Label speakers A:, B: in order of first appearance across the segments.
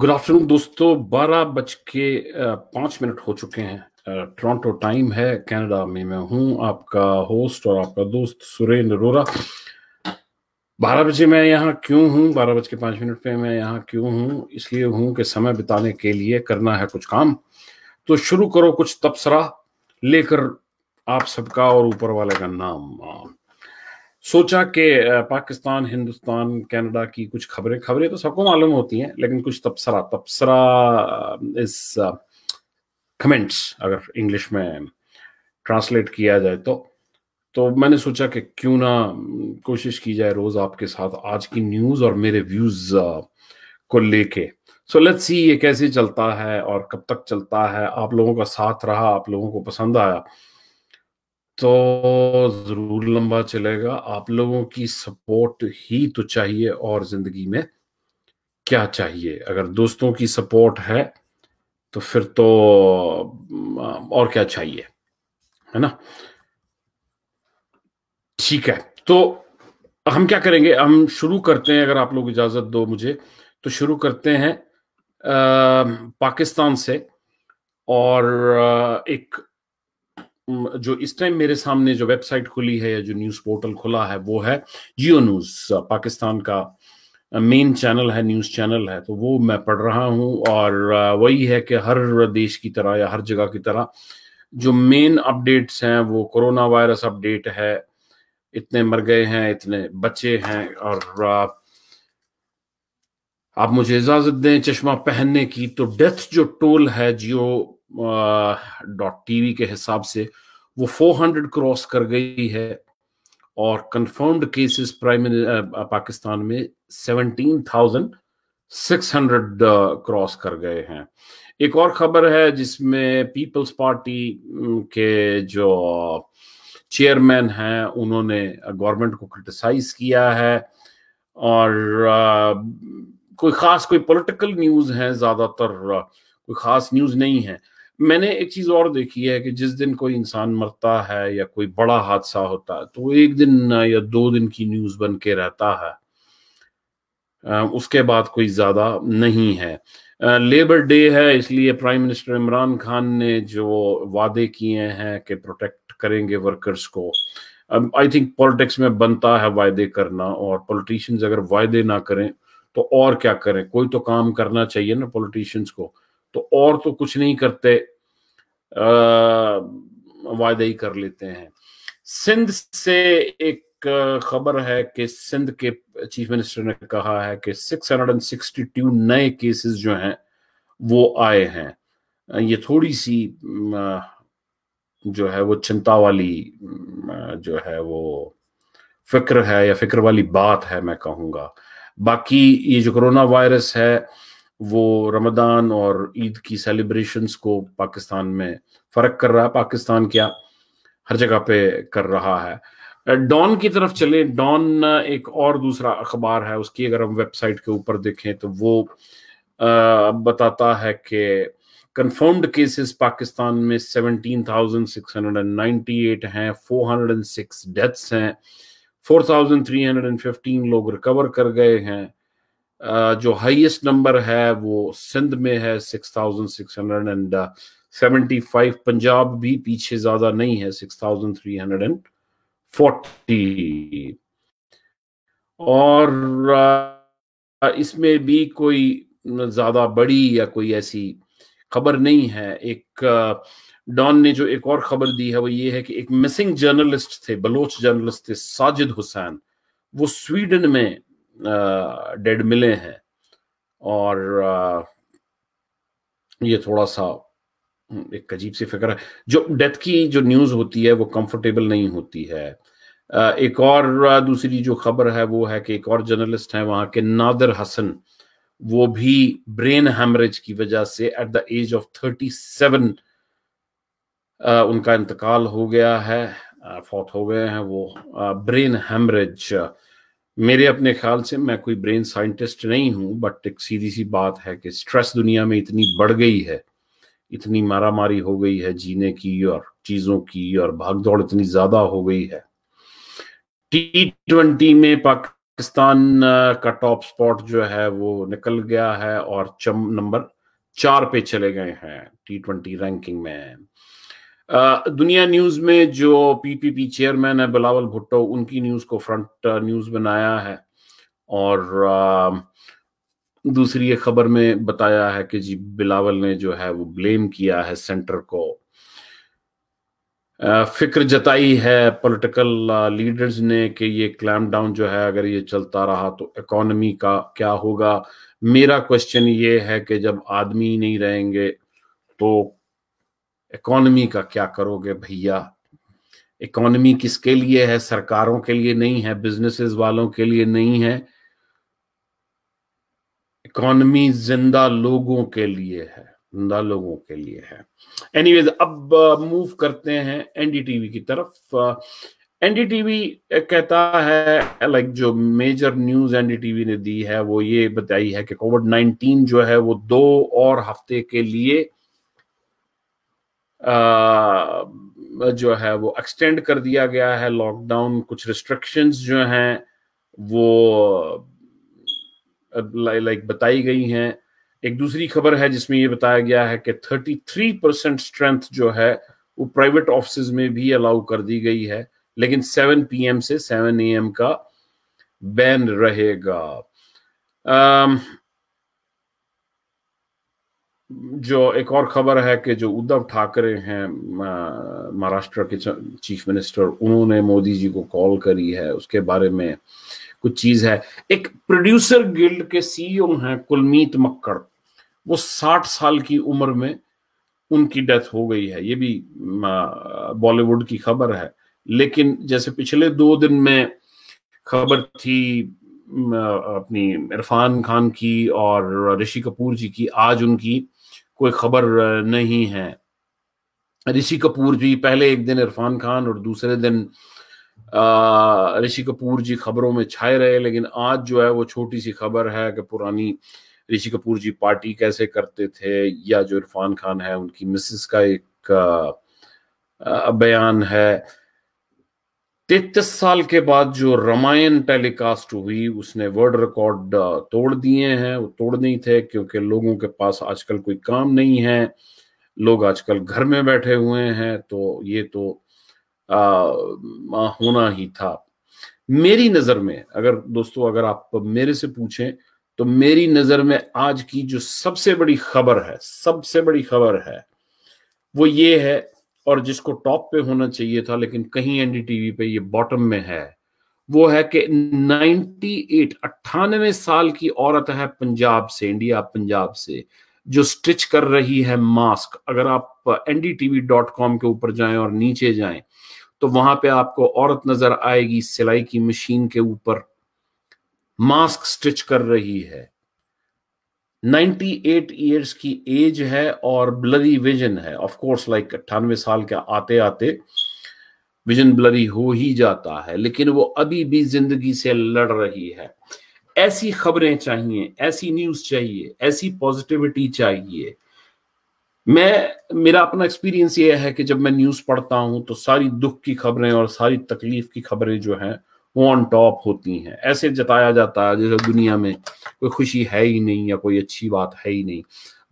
A: good afternoon दोस्तों बारह बज के पांच मिनट हो चुके हैं टोरंटो टाइम है कनाडा में मैं हूं आपका होस्ट और आपका दोस्त सुरेंद्र रोरा बारह बजे मैं यहाँ क्यों हूँ बारह बज के पांच मिनट पे मैं यहाँ क्यों हूँ इसलिए हूँ कि समय बिताने के लिए करना है कुछ काम तो शुरू करो कुछ तबसरा लेकर आप सबका और ऊपर वाले का नाम सोचा कि पाकिस्तान हिंदुस्तान कनाडा की कुछ खबरें खबरें तो सबको मालूम होती हैं लेकिन कुछ तबसरा तबसरा इस कमेंट्स अगर इंग्लिश में ट्रांसलेट किया जाए तो तो मैंने सोचा कि क्यों ना कोशिश की जाए रोज आपके साथ आज की न्यूज और मेरे व्यूज को लेके सो लेट्स सी ये कैसे चलता है और कब तक चलता है आप लोगों का साथ रहा आप लोगों को पसंद आया तो जरूर लंबा चलेगा आप लोगों की सपोर्ट ही तो चाहिए और जिंदगी में क्या चाहिए अगर दोस्तों की सपोर्ट है तो फिर तो और क्या चाहिए है ना ठीक है तो हम क्या करेंगे हम शुरू करते हैं अगर आप लोग इजाजत दो मुझे तो शुरू करते हैं आ, पाकिस्तान से और एक जो इस टाइम मेरे सामने जो वेबसाइट खुली है या जो न्यूज पोर्टल खुला है वो है जियो न्यूज पाकिस्तान का मेन चैनल है न्यूज चैनल है तो वो मैं पढ़ रहा हूँ और वही है कि हर देश की तरह या हर जगह की तरह जो मेन अपडेट्स हैं वो कोरोना वायरस अपडेट है इतने मर गए हैं इतने बच्चे हैं और आप मुझे इजाजत दें चश्मा पहनने की तो डेथ जो टोल है जियो डॉट टीवी के हिसाब से वो 400 क्रॉस कर गई है और कंफर्म्ड केसेस प्राइम पाकिस्तान में 17,600 क्रॉस कर गए हैं एक और खबर है जिसमें पीपल्स पार्टी के जो चेयरमैन हैं उन्होंने गवर्नमेंट को क्रिटिसाइज किया है और कोई ख़ास कोई पॉलिटिकल न्यूज़ है ज़्यादातर कोई ख़ास न्यूज़ नहीं है मैंने एक चीज और देखी है कि जिस दिन कोई इंसान मरता है या कोई बड़ा हादसा होता है तो एक दिन या दो दिन की न्यूज बन के रहता है उसके बाद कोई ज्यादा नहीं है लेबर डे है इसलिए प्राइम मिनिस्टर इमरान खान ने जो वादे किए हैं कि प्रोटेक्ट करेंगे वर्कर्स को आई थिंक पॉलिटिक्स में बनता है वायदे करना और पॉलिटिशियंस अगर वायदे ना करें तो और क्या करें कोई तो काम करना चाहिए ना पॉलिटिशियंस को तो और तो कुछ नहीं करते वायदे ही कर लेते हैं सिंध से एक खबर है कि सिंध के चीफ मिनिस्टर ने कहा है कि 662 नए केसेस जो हैं वो आए हैं ये थोड़ी सी जो है वो चिंता वाली जो है वो फिक्र है या फिक्र वाली बात है मैं कहूँगा बाकी ये जो कोरोना वायरस है वो रमदान और ईद की सेलिब्रेशंस को पाकिस्तान में फ़र्क कर रहा है पाकिस्तान क्या हर जगह पे कर रहा है डॉन की तरफ चले डॉन एक और दूसरा अखबार है उसकी अगर हम वेबसाइट के ऊपर देखें तो वो आ, बताता है कि कंफर्म्ड केसेस पाकिस्तान में 17,698 हैं 406 डेथ्स हैं 4,315 लोग रिकवर कर गए हैं जो हाईएस्ट नंबर है वो सिंध में है six thousand six hundred and seventy five Punjab भी पीछे ज्यादा नहीं है six thousand three hundred and forty और इसमें भी कोई ज्यादा बड़ी या कोई ऐसी खबर नहीं है एक डॉन ने जो एक और खबर दी है वो ये है कि एक मिसिंग जर्नलिस्ट थे बलोच जर्नलिस्ट थे साजिद हुसैन वो स्वीडन में डेड मिले हैं और ये थोड़ा सा हम्म, एक अजीब सी फिक्र है जो डेथ की जो न्यूज़ होती है वो कंफर्टेबल नहीं होती है एक और दूसरी जो खबर है वो है कि एक और जर्नलिस्ट है वहां के नादर हसन वो भी ब्रेन हैमरेज की वजह से at the age of thirty seven उनका इंतकाल हो गया है फौत हो गए हैं वो ब्रेन हैमरेज मेरे अपने ख्याल से मैं कोई ब्रेन साइंटिस्ट नहीं हूं बट एक सीधी सी बात है कि स्ट्रेस दुनिया में इतनी बढ़ गई है इतनी मारा मारी हो गई है जीने की और चीजों की और भागदौड़ इतनी ज्यादा हो गई है टी ट्वेंटी में पाकिस्तान का टॉप स्पॉट जो है वो निकल गया है और चम नंबर चार पे चले गए हैं टी ट्वेंटी रैंकिंग में दुनिया न्यूज में जो पीपीपी चेयरमैन है बिलावल भुट्टो उनकी न्यूज को फ्रंट न्यूज बनाया है और दूसरी एक खबर में बताया है कि जी बिलावल ने जो है वो ब्लेम किया है सेंटर को फिक्र जताई है पॉलिटिकल लीडर्स ने कि ये क्लैम डाउन जो है अगर ये चलता रहा तो इकोनॉमी का क्या होगा मेरा क्वेश्चन ये है कि जब आदमी नहीं रहेंगे तो इकोनॉमी का क्या करोगे भैया इकोनॉमी किसके लिए है सरकारों के लिए नहीं है बिजनेसेस वालों के लिए नहीं है इकोनॉमी जिंदा लोगों के लिए है जिंदा लोगों के लिए है एनीवेज अब मूव uh, करते हैं एनडीटीवी की तरफ एनडीटीवी uh, uh, कहता है लाइक जो मेजर न्यूज एनडीटीवी ने दी है वो ये बताई है कि कोविड 19 जो है वो दो और हफ्ते के लिए जो है वो एक्सटेंड कर दिया गया है लॉकडाउन कुछ रिस्ट्रिक्शंस जो हैं वो लाइक बताई गई हैं एक दूसरी खबर है जिसमें ये बताया गया है कि 33 परसेंट स्ट्रेंथ जो है वो प्राइवेट ऑफिस में भी अलाउ कर दी गई है लेकिन 7 पीएम से 7 एम का बैन रहेगा जो एक और खबर है कि जो उद्धव ठाकरे हैं महाराष्ट्र के चीफ मिनिस्टर उन्होंने मोदी जी को कॉल करी है उसके बारे में कुछ चीज है एक प्रोड्यूसर गिल्ड के सीईओ हैं कुलमीत मक्कड़ वो साठ साल की उम्र में उनकी डेथ हो गई है ये भी बॉलीवुड की खबर है लेकिन जैसे पिछले दो दिन में खबर थी अपनी इरफान खान की और ऋषि कपूर जी की आज उनकी कोई खबर नहीं है ऋषि कपूर जी पहले एक दिन इरफान खान और दूसरे दिन ऋषि कपूर जी खबरों में छाए रहे लेकिन आज जो है वो छोटी सी खबर है कि पुरानी ऋषि कपूर जी पार्टी कैसे करते थे या जो इरफान खान है उनकी मिसिस का एक बयान है तैतीस साल के बाद जो रामायण टेलीकास्ट हुई उसने वर्ल्ड रिकॉर्ड तोड़ दिए हैं वो तोड़ नहीं थे क्योंकि लोगों के पास आजकल कोई काम नहीं है लोग आजकल घर में बैठे हुए हैं तो ये तो आ, होना ही था मेरी नजर में अगर दोस्तों अगर आप मेरे से पूछें तो मेरी नजर में आज की जो सबसे बड़ी खबर है सबसे बड़ी खबर है वो ये है और जिसको टॉप पे होना चाहिए था लेकिन कहीं एनडीटीवी पे ये बॉटम में है वो है कि 98 अट्ठानवे साल की औरत है पंजाब से इंडिया पंजाब से जो स्टिच कर रही है मास्क अगर आप एनडीटीवी डॉट कॉम के ऊपर जाएं और नीचे जाएं तो वहां पे आपको औरत नजर आएगी सिलाई की मशीन के ऊपर मास्क स्टिच कर रही है 98 ईयर्स की एज है और ब्लरी विजन है ऑफ कोर्स लाइक अट्ठानवे साल के आते आते विजन ब्लरी हो ही जाता है लेकिन वो अभी भी जिंदगी से लड़ रही है ऐसी खबरें चाहिए ऐसी न्यूज चाहिए ऐसी पॉजिटिविटी चाहिए मैं मेरा अपना एक्सपीरियंस ये है कि जब मैं न्यूज पढ़ता हूं तो सारी दुख की खबरें और सारी तकलीफ की खबरें जो हैं ऑन टॉप होती हैं ऐसे जताया जाता है जैसे दुनिया में कोई खुशी है ही नहीं या कोई अच्छी बात है ही नहीं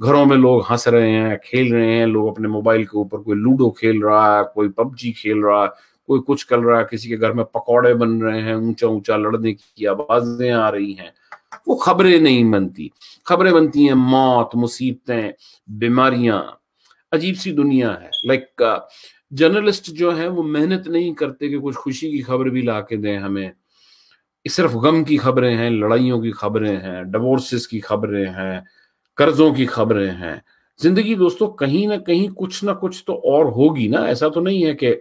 A: घरों में लोग हंस रहे हैं खेल रहे हैं लोग अपने मोबाइल के ऊपर कोई लूडो खेल रहा है कोई पबजी खेल रहा है कोई कुछ कर रहा है किसी के घर में पकौड़े बन रहे हैं ऊंचा ऊंचा लड़ने की आवाजें आ रही हैं वो खबरें नहीं बनती खबरें बनती हैं मौत मुसीबतें बीमारियां अजीब सी दुनिया है लाइक like, जर्नलिस्ट जो है वो मेहनत नहीं करते कि कुछ खुशी की खबर भी ला के दें हमें सिर्फ गम की खबरें हैं लड़ाइयों की खबरें हैं डिवोर्सेस की खबरें हैं कर्जों की खबरें हैं जिंदगी दोस्तों कहीं ना कहीं कुछ ना कुछ तो और होगी ना ऐसा तो नहीं है कि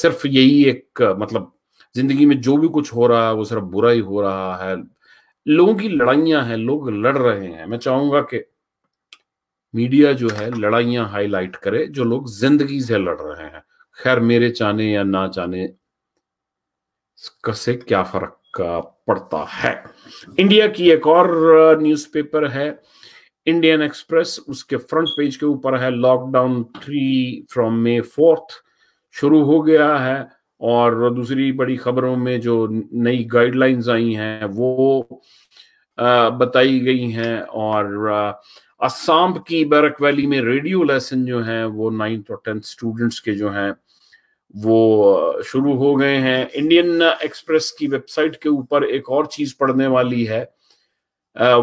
A: सिर्फ यही एक मतलब जिंदगी में जो भी कुछ हो रहा है वो सिर्फ बुरा ही हो रहा है लोगों की लड़ाइयां हैं लोग लड़ रहे हैं मैं चाहूंगा कि मीडिया जो है लड़ाइया हाईलाइट करे जो लोग जिंदगी से लड़ रहे हैं खैर मेरे चाने या ना चाने से क्या फर्क पड़ता है इंडिया की एक और न्यूज़पेपर है इंडियन एक्सप्रेस उसके फ्रंट पेज के ऊपर है lockdown three from May fourth शुरू हो गया है और दूसरी बड़ी खबरों में जो नई गाइडलाइंस आई हैं वो बताई गई हैं और असाम की बैरक वैली में रेडियो लेसन जो है वो नाइन्थ और टेंथ स्टूडेंट्स के जो हैं वो शुरू हो गए हैं इंडियन एक्सप्रेस की वेबसाइट के ऊपर एक और चीज पढ़ने वाली है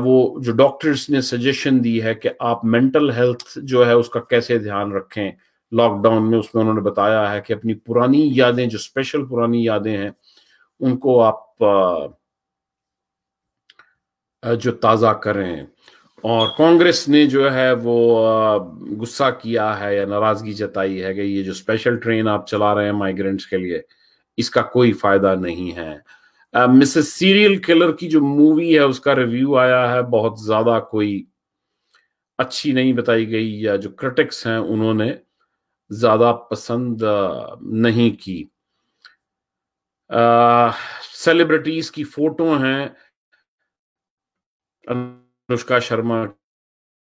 A: वो जो डॉक्टर्स ने सजेशन दी है कि आप मेंटल हेल्थ जो है उसका कैसे ध्यान रखें लॉकडाउन में उसमें उन्होंने बताया है कि अपनी पुरानी यादें जो स्पेशल पुरानी यादें हैं उनको आप जो ताज़ा करें और कांग्रेस ने जो है वो गुस्सा किया है या नाराजगी जताई है कि ये जो स्पेशल ट्रेन आप चला रहे हैं माइग्रेंट्स के लिए इसका कोई फायदा नहीं है मिसेस सीरियल किलर की जो मूवी है उसका रिव्यू आया है बहुत ज्यादा कोई अच्छी नहीं बताई गई या जो क्रिटिक्स हैं उन्होंने ज्यादा पसंद नहीं की सेलिब्रिटीज की फोटो हैं अनुष्का शर्मा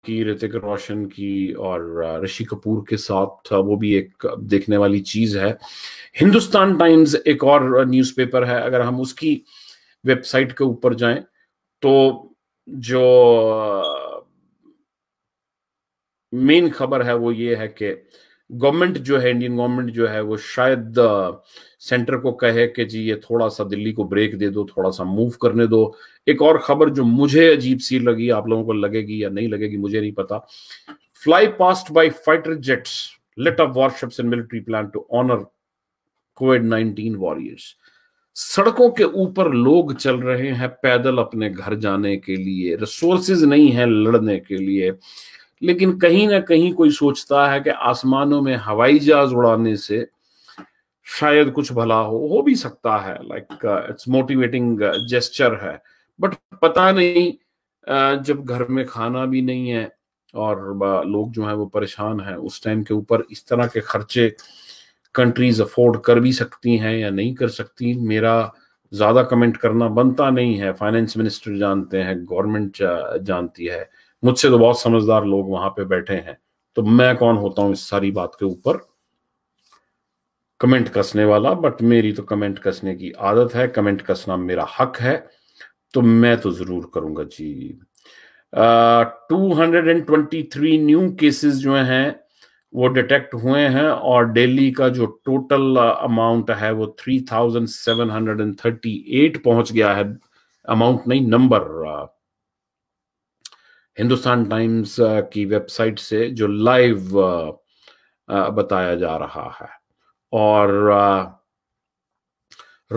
A: की ऋतिक रोशन की और ऋषि कपूर के साथ वो भी एक देखने वाली चीज है हिंदुस्तान टाइम्स एक और न्यूज़पेपर है अगर हम उसकी वेबसाइट के ऊपर जाएं तो जो मेन खबर है वो ये है कि गवर्नमेंट जो है इंडियन गवर्नमेंट जो है वो शायद सेंटर को कहे कि जी ये थोड़ा सा दिल्ली को ब्रेक दे दो थोड़ा सा मूव करने दो एक और खबर जो मुझे अजीब सी लगी आप लोगों को लगेगी या नहीं लगेगी मुझे नहीं पता fly past by fighter jets lit up warships and military plan to honour COVID nineteen warriors सड़कों के ऊपर लोग चल रहे हैं पैदल अपने घर जाने के लिए रिसोर्सेज नहीं है लड़ने के लिए लेकिन कहीं ना कहीं कोई सोचता है कि आसमानों में हवाई जहाज उड़ाने से शायद कुछ भला हो हो भी सकता है लाइक इट्स मोटिवेटिंग जेस्चर है बट पता नहीं uh, जब घर में खाना भी नहीं है और uh, लोग जो है वो परेशान है उस टाइम के ऊपर इस तरह के खर्चे कंट्रीज अफोर्ड कर भी सकती हैं या नहीं कर सकती मेरा ज़्यादा कमेंट करना बनता नहीं है फाइनेंस मिनिस्टर जानते हैं गवर्नमेंट uh, जानती है मुझसे तो बहुत समझदार लोग वहां पे बैठे हैं तो मैं कौन होता हूं इस सारी बात के ऊपर कमेंट कसने वाला बट मेरी तो कमेंट कसने की आदत है कमेंट कसना मेरा हक है तो मैं तो जरूर करूंगा जी two hundred and twenty three new cases जो हैं वो डिटेक्ट हुए हैं और डेली का जो टोटल अमाउंट है वो three thousand seven hundred and thirty eight पहुंच गया है अमाउंट नहीं नंबर हिंदुस्तान टाइम्स की वेबसाइट से जो लाइव बताया जा रहा है और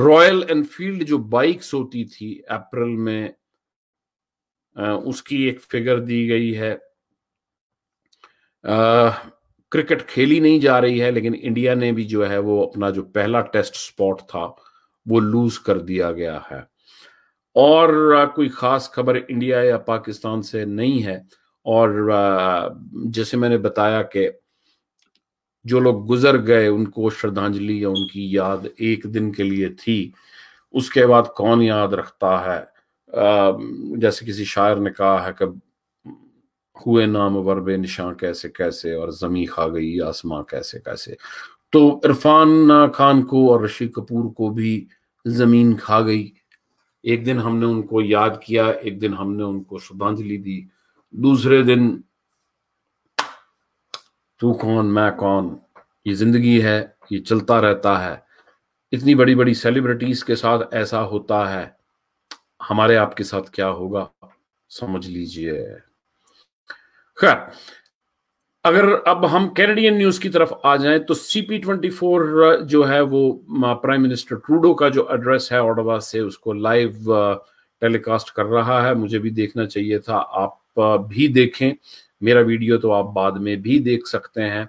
A: रॉयल एनफील्ड जो बाइक्स होती थी अप्रैल में उसकी एक फिगर दी गई है क्रिकेट खेली नहीं जा रही है लेकिन इंडिया ने भी जो है वो अपना जो पहला टेस्ट स्पॉट था वो लूज कर दिया गया है और कोई खास खबर इंडिया या पाकिस्तान से नहीं है और जैसे मैंने बताया कि जो लोग गुजर गए उनको श्रद्धांजलि या उनकी याद एक दिन के लिए थी उसके बाद कौन याद रखता है जैसे किसी शायर ने कहा है कि हुए नाम वरबे निशां कैसे कैसे और जमी खा गई आसमां कैसे कैसे तो इरफान खान को और ऋषि कपूर को भी जमीन खा गई एक दिन हमने उनको याद किया एक दिन हमने उनको श्रद्धांजलि दी दूसरे दिन तू कौन मैं कौन ये जिंदगी है ये चलता रहता है इतनी बड़ी बड़ी सेलिब्रिटीज के साथ ऐसा होता है हमारे आपके साथ क्या होगा समझ लीजिए खैर अगर अब हम कैनेडियन न्यूज की तरफ आ जाएं तो सीपी ट्वेंटी फोर जो है वो प्राइम मिनिस्टर ट्रूडो का जो एड्रेस है ओडवा से उसको लाइव टेलीकास्ट कर रहा है मुझे भी देखना चाहिए था आप भी देखें मेरा वीडियो तो आप बाद में भी देख सकते हैं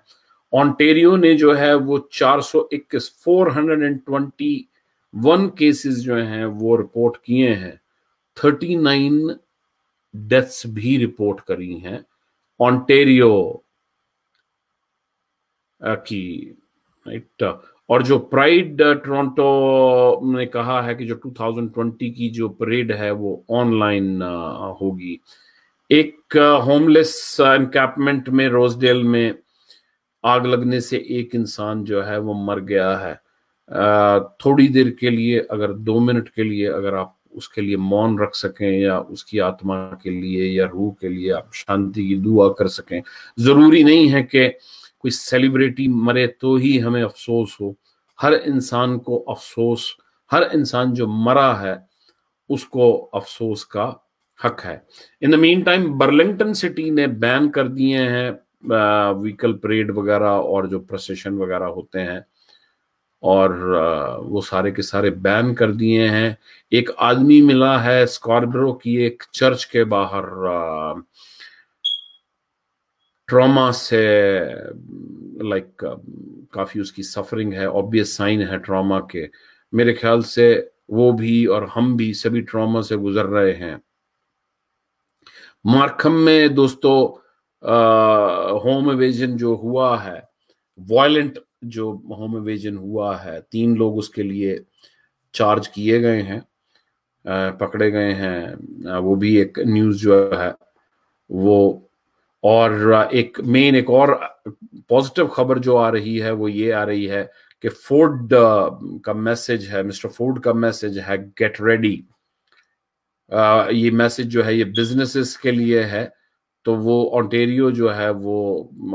A: ऑन्टेरियो ने जो है वो 421 421 केसेस जो हैं वो रिपोर्ट किए हैं 39 डेथ्स भी रिपोर्ट करी हैं ऑन्टेरियो की राइट uh, और जो प्राइड टोरंटो uh, ने कहा है कि जो 2020 की जो परेड है वो ऑनलाइन uh, होगी एक होमलेस एनकैपमेंट में रोजडेल में आग लगने से एक इंसान जो है वो मर गया है थोड़ी देर के लिए अगर दो मिनट के लिए अगर आप उसके लिए मौन रख सकें या उसकी आत्मा के लिए या रूह के लिए आप शांति की दुआ कर सकें जरूरी नहीं है कि कोई सेलिब्रिटी मरे तो ही हमें अफसोस हो हर इंसान को अफसोस हर इंसान जो मरा है उसको अफसोस का हक है in the meantime Burlington city ने बैन कर दिए हैं व्हीकल परेड वगैरह और जो प्रोसेशन वगैरह होते हैं और वो सारे के सारे बैन कर दिए हैं एक आदमी मिला है स्कॉर्ब्रो की एक चर्च के बाहर ट्रॉमा से लाइक uh, काफ़ी उसकी सफरिंग है ऑब्वियस साइन है ट्रॉमा के मेरे ख्याल से वो भी और हम भी सभी ट्रॉमा से गुजर रहे हैं मार्खम में दोस्तों होम uh, एवेजन जो हुआ है वायलेंट जो होम एवेजन हुआ है तीन लोग उसके लिए चार्ज किए गए हैं आ, uh, पकड़े गए हैं आ, वो भी एक न्यूज़ जो है वो और एक मेन एक और पॉजिटिव खबर जो आ रही है वो ये आ रही है कि फोर्ड का मैसेज है मिस्टर फोर्ड का मैसेज है गेट रेडी ये मैसेज जो है ये बिजनेसेस के लिए है तो वो ऑन्टेरियो जो है वो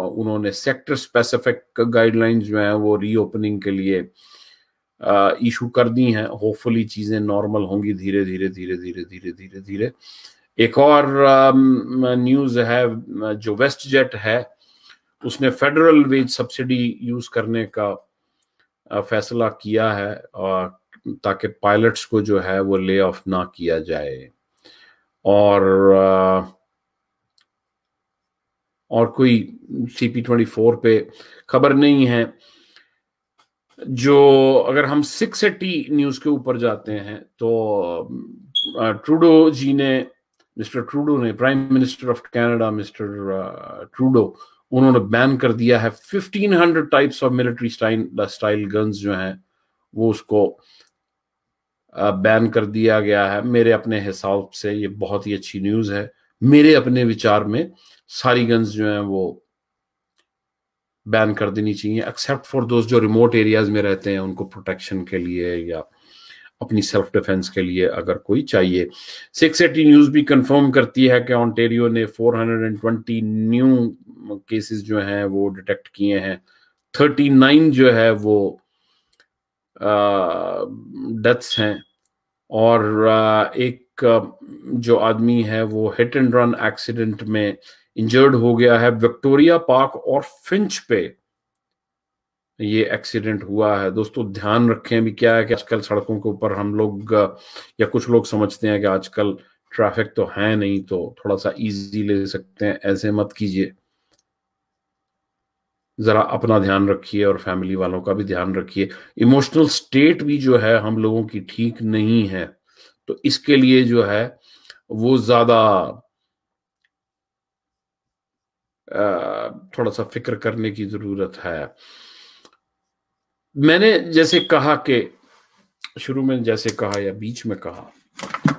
A: उन्होंने सेक्टर स्पेसिफिक गाइडलाइंस जो है वो रीओपनिंग के लिए इशू कर दी हैं होपफुली चीज़ें नॉर्मल होंगी धीरे धीरे धीरे धीरे धीरे धीरे धीरे एक और न्यूज़ um, है जो वेस्ट जेट है उसने फेडरल वेज सब्सिडी यूज़ करने का uh, फैसला किया है और ताकि पायलट्स को जो है वो ले ऑफ ना किया जाए और uh, और कोई सी पी ट्वेंटी फोर पे खबर नहीं है जो अगर हम सिक्स एटी न्यूज़ के ऊपर जाते हैं तो ट्रूडो uh, जी ने मिस्टर ट्रूडो ने prime minister of Canada mister Trudeau उन्होंने बैन कर दिया है 1500 types of military style guns जो हैं वो उसको बैन uh, कर दिया गया है मेरे अपने हिसाब से ये बहुत ही अच्छी न्यूज़ है मेरे अपने विचार में सारी गन्स जो हैं वो बैन कर देनी चाहिए एक्सेप्ट फॉर दोस्त जो रिमोट एरियाज में रहते हैं उनको प्रोटेक्शन के लिए या अपनी सेल्फ डिफेंस के लिए अगर कोई चाहिए सिक्स एटी न्यूज भी कंफर्म करती है कि ऑन्टेरियो ने 420 न्यू केसेस जो हैं वो डिटेक्ट किए हैं 39 जो है वो डेथ्स हैं और आ, एक जो आदमी है वो हिट एंड रन एक्सीडेंट में इंजर्ड हो गया है विक्टोरिया पार्क और फिंच पे ये एक्सीडेंट हुआ है दोस्तों ध्यान रखें भी क्या है कि आजकल सड़कों के ऊपर हम लोग या कुछ लोग समझते हैं कि आजकल ट्रैफिक तो है नहीं तो थोड़ा सा इजी ले सकते हैं ऐसे मत कीजिए जरा अपना ध्यान रखिए और फैमिली वालों का भी ध्यान रखिए इमोशनल स्टेट भी जो है हम लोगों की ठीक नहीं है तो इसके लिए जो है वो ज्यादा थोड़ा सा फिक्र करने की जरूरत है मैंने जैसे कहा कि शुरू में जैसे कहा या बीच में कहा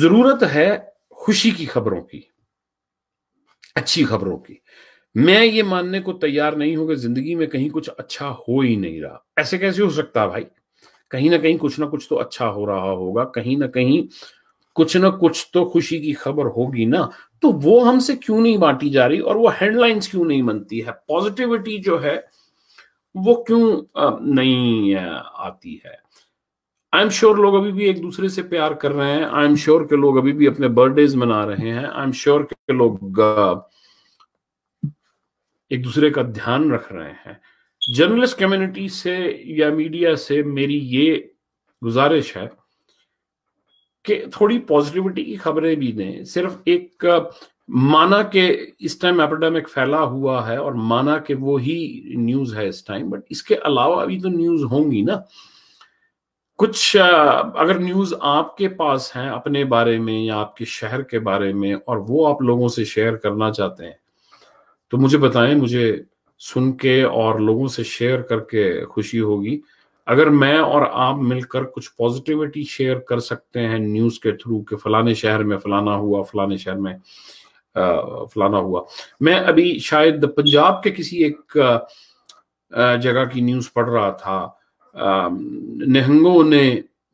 A: जरूरत है खुशी की खबरों की अच्छी खबरों की मैं ये मानने को तैयार नहीं हूं कि जिंदगी में कहीं कुछ अच्छा हो ही नहीं रहा ऐसे कैसे हो सकता भाई कहीं ना कहीं कुछ ना कुछ तो अच्छा हो रहा होगा कहीं ना कहीं कुछ ना कुछ तो खुशी की खबर होगी ना तो वो हमसे क्यों नहीं बांटी जा रही और वो हेडलाइंस क्यों नहीं बनती है पॉजिटिविटी जो है वो क्यों नहीं आती है आई एम श्योर लोग अभी भी एक दूसरे से प्यार कर रहे हैं आई एम श्योर के लोग अभी भी अपने बर्थडेज मना रहे हैं आई एम श्योर के लोग एक दूसरे का ध्यान रख रहे हैं जर्नलिस्ट कम्युनिटी से या मीडिया से मेरी ये गुजारिश है कि थोड़ी पॉजिटिविटी की खबरें भी दें सिर्फ एक माना के इस टाइम एपिडेमिक फैला हुआ है और माना के वो ही न्यूज है इस टाइम बट इसके अलावा भी तो न्यूज होंगी ना कुछ अगर न्यूज आपके पास है अपने बारे में या आपके शहर के बारे में और वो आप लोगों से शेयर करना चाहते हैं तो मुझे बताएं मुझे सुन के और लोगों से शेयर करके खुशी होगी अगर मैं और आप मिलकर कुछ पॉजिटिविटी शेयर कर सकते हैं न्यूज के थ्रू के फलाने शहर में फलाना हुआ फलाने शहर में फलाना हुआ मैं अभी शायद पंजाब के किसी एक जगह की न्यूज़ पढ़ रहा था निहंगों ने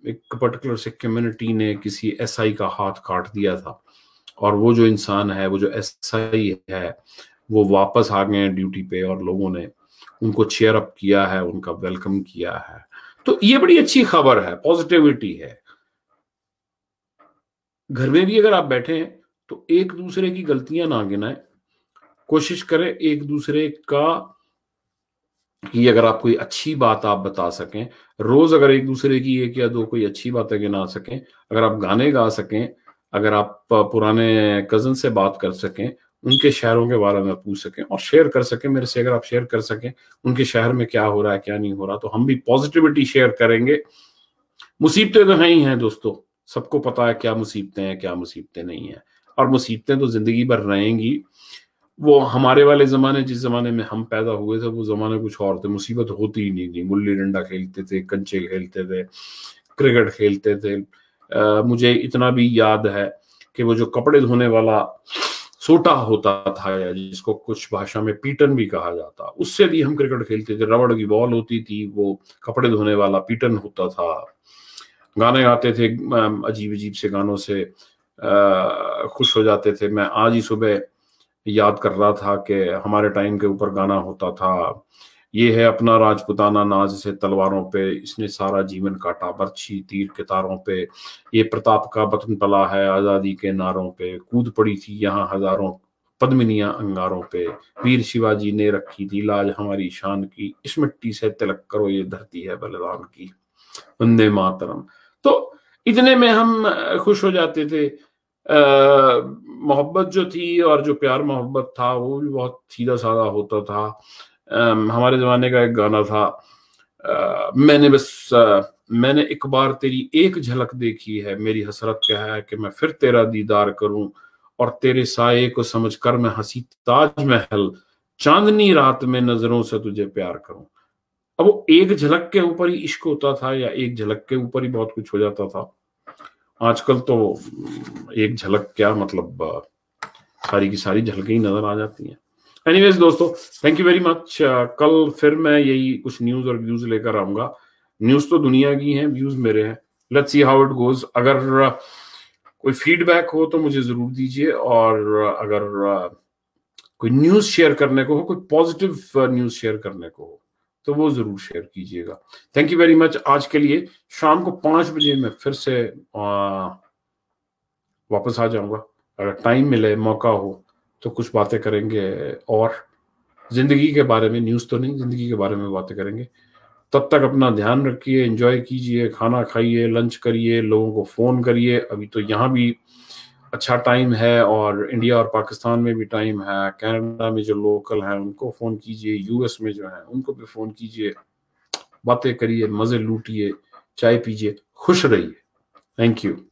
A: एक पर्टिकुलर से कम्युनिटी ने किसी एसआई का हाथ काट दिया था और वो जो इंसान है वो जो एसआई है वो वापस आ गए हैं ड्यूटी पे और लोगों ने उनको चेयर अप किया है उनका वेलकम किया है तो ये बड़ी अच्छी खबर है पॉजिटिविटी है घर में भी अगर आप बैठे हैं तो एक दूसरे की गलतियां ना गिनाए कोशिश करें एक दूसरे का कि अगर आप कोई अच्छी बात आप बता सकें रोज अगर एक दूसरे की एक या दो कोई अच्छी बातें गिना सकें अगर आप गाने गा सकें अगर आप पुराने कजन से बात कर सकें उनके शहरों के बारे में पूछ सकें और शेयर कर सकें मेरे से अगर आप शेयर कर सकें उनके शहर में क्या हो रहा है क्या नहीं हो रहा तो हम भी पॉजिटिविटी शेयर करेंगे मुसीबतें तो हैं ही हैं दोस्तों सबको पता है क्या मुसीबतें हैं क्या मुसीबतें नहीं हैं और मुसीबतें तो ज़िंदगी भर रहेंगी वो हमारे वाले ज़माने जिस ज़माने में हम पैदा हुए थे वो ज़माने कुछ और थे मुसीबत होती ही नहीं थी गुल्ली डंडा खेलते थे कंचे खेलते थे क्रिकेट खेलते थे आ, मुझे इतना भी याद है कि वो जो कपड़े धोने वाला सोटा होता था या जिसको कुछ भाषा में पीटन भी कहा जाता उससे भी हम क्रिकेट खेलते थे रबड़ की बॉल होती थी वो कपड़े धोने वाला पीटन होता था गाने गाते थे अजीब अजीब से गानों से खुश हो जाते थे मैं आज ही सुबह याद कर रहा था कि हमारे टाइम के ऊपर गाना होता था ये है अपना राजपुताना नाज से तलवारों पे इसने सारा जीवन काटा बर्छी तीर के तारों पे ये प्रताप का बतन पला है आज़ादी के नारों पे कूद पड़ी थी यहाँ हजारों पद्मिनिया अंगारों पे वीर शिवाजी ने रखी थी लाज हमारी शान की इस मिट्टी से तिलक करो ये धरती है बलिदान की वंदे मातरम तो इतने में हम खुश हो जाते थे मोहब्बत जो थी और जो प्यार मोहब्बत था वो भी बहुत सीधा साधा होता था आ, हमारे ज़माने का एक गाना था आ, मैंने बस आ, मैंने एक बार तेरी एक झलक देखी है मेरी हसरत क्या है कि मैं फिर तेरा दीदार करूं और तेरे साये को समझ कर मैं हंसी ताज महल चांदनी रात में नजरों से तुझे प्यार करूं अब वो एक झलक के ऊपर ही इश्क होता था या एक झलक के ऊपर ही बहुत कुछ हो जाता था आजकल तो एक झलक क्या मतलब सारी की सारी झलकें ही नजर आ जाती हैं एनीवेज दोस्तों थैंक यू वेरी मच कल फिर मैं यही कुछ न्यूज और व्यूज लेकर आऊंगा न्यूज तो दुनिया की है व्यूज मेरे हैं let's see how it goes अगर कोई फीडबैक हो तो मुझे जरूर दीजिए और अगर कोई न्यूज शेयर करने को हो कोई पॉजिटिव न्यूज शेयर करने को हो तो वो जरूर शेयर कीजिएगा थैंक यू वेरी मच आज के लिए शाम को पांच बजे मैं फिर से आ, वापस आ जाऊंगा अगर टाइम मिले मौका हो तो कुछ बातें करेंगे और जिंदगी के बारे में न्यूज़ तो नहीं जिंदगी के बारे में बातें करेंगे तब तक अपना ध्यान रखिए एंजॉय कीजिए खाना खाइए लंच करिए लोगों को फ़ोन करिए अभी तो यहाँ भी अच्छा टाइम है और इंडिया और पाकिस्तान में भी टाइम है कनाडा में जो लोकल हैं उनको फ़ोन कीजिए यूएस में जो है उनको भी फ़ोन कीजिए बातें करिए मज़े लूटिए चाय पीजिए खुश रहिए थैंक यू